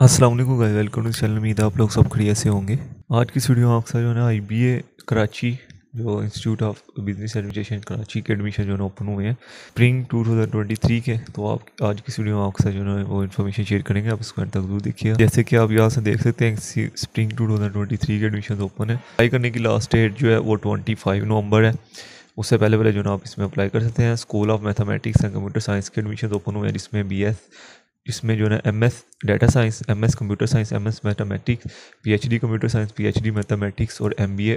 Aslam guys welcome to channel उम्मीद आप लोग सब खड़िया से होंगे आज की वीडियो में आपका जो है ना आई बी ए कराची जो institute of business administration Karachi के एडमिशन जो है ओपन हुए हैं spring two thousand twenty three के तो आप आज की वीडियो में आपका जो है वो इन्फॉर्मेशन शेयर करेंगे आप इसको एंड तक जरूर देखिए जैसे कि आप यहाँ से देख सकते हैं spring two thousand twenty three के एडमिशन ओपन है अप्लाई करने की लास्ट डेट जो है वो ट्वेंटी फाइव नवंबर है उससे पहले पहले जो ना आप इसमें अप्लाई कर सकते हैं school of mathematics and computer science के एडमिशन ओपन हुए हैं जिसमें बी एस इसमें जो है M S data science M S computer science M S mathematics P H D computer science P H D mathematics और एम बी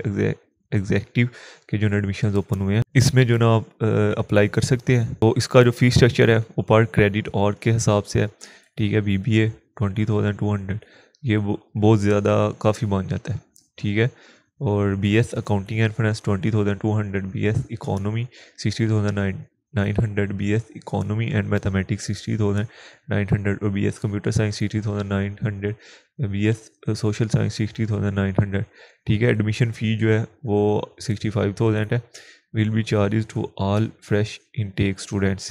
एग्जैक्टिव के जो है एडमिशन ओपन हुए हैं इसमें जो ना आप अप्लाई कर सकते हैं तो इसका जो फीस स्ट्रक्चर है वो पर क्रेडिट और के हिसाब से है ठीक है B B A twenty thousand two hundred ये बहुत ज़्यादा काफ़ी बन जाता है ठीक है और B S accounting and finance twenty thousand two hundred B S economy sixty thousand nine nine hundred B S economy and mathematics sixty thousand nine hundred और B S computer science sixty thousand nine hundred B S social science sixty thousand nine hundred ठीक है admission fee जो है वो sixty five thousand है will be charges to all fresh intake students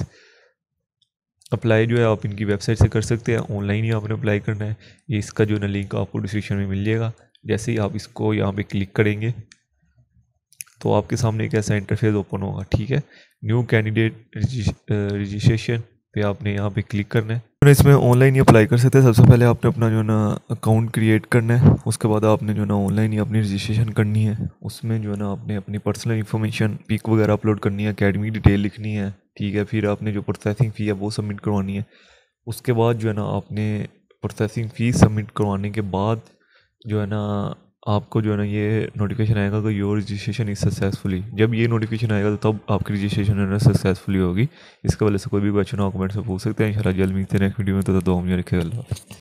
apply जो है आप इनकी वेबसाइट से कर सकते हैं ऑनलाइन ही आपने अप्लाई करना है इसका जो ना लिंक आपको डिस्क्रिप्शन में मिल जाएगा जैसे ही आप इसको यहाँ पे क्लिक करेंगे तो आपके सामने एक ऐसा इंटरफेस ओपन होगा ठीक है न्यू कैंडिडेट रजिस्ट्रेशन पे आपने यहाँ पे क्लिक करना है तो इसमें ऑनलाइन ही अप्लाई कर सकते हैं सबसे पहले आपने अपना जो है ना अकाउंट क्रिएट करना है उसके बाद आपने जो है ना ऑनलाइन ही अपनी रजिस्ट्रेशन करनी है उसमें जो है ना आपने अपनी पर्सनल इन्फॉर्मेशन पिक वगैरह अपलोड करनी है अकेडमी डिटेल लिखनी है ठीक है फिर आपने जो प्रोसेसिंग फ़ी है वो सबमिट करवानी है उसके बाद जो है ना आपने प्रोसेसिंग फ़ी सबमिट करवाने के बाद जो है ना आपको जो है ना ये नोटिफिकेशन आएगा कि योर रजिस्ट्रेशन इज सक्सेसफुली जब ये नोटिफिकेशन आएगा तो तब आपकी रजिस्ट्रेशन है ना सक्सेसफुली होगी इसके वजह से कोई भी क्वेश्चन हो कमेंट से पूछ सकते हैं इंशाल्लाह जल्द मिलते हैं नेक्स्ट वीडियो में तो, दो मिनट हम रखेगा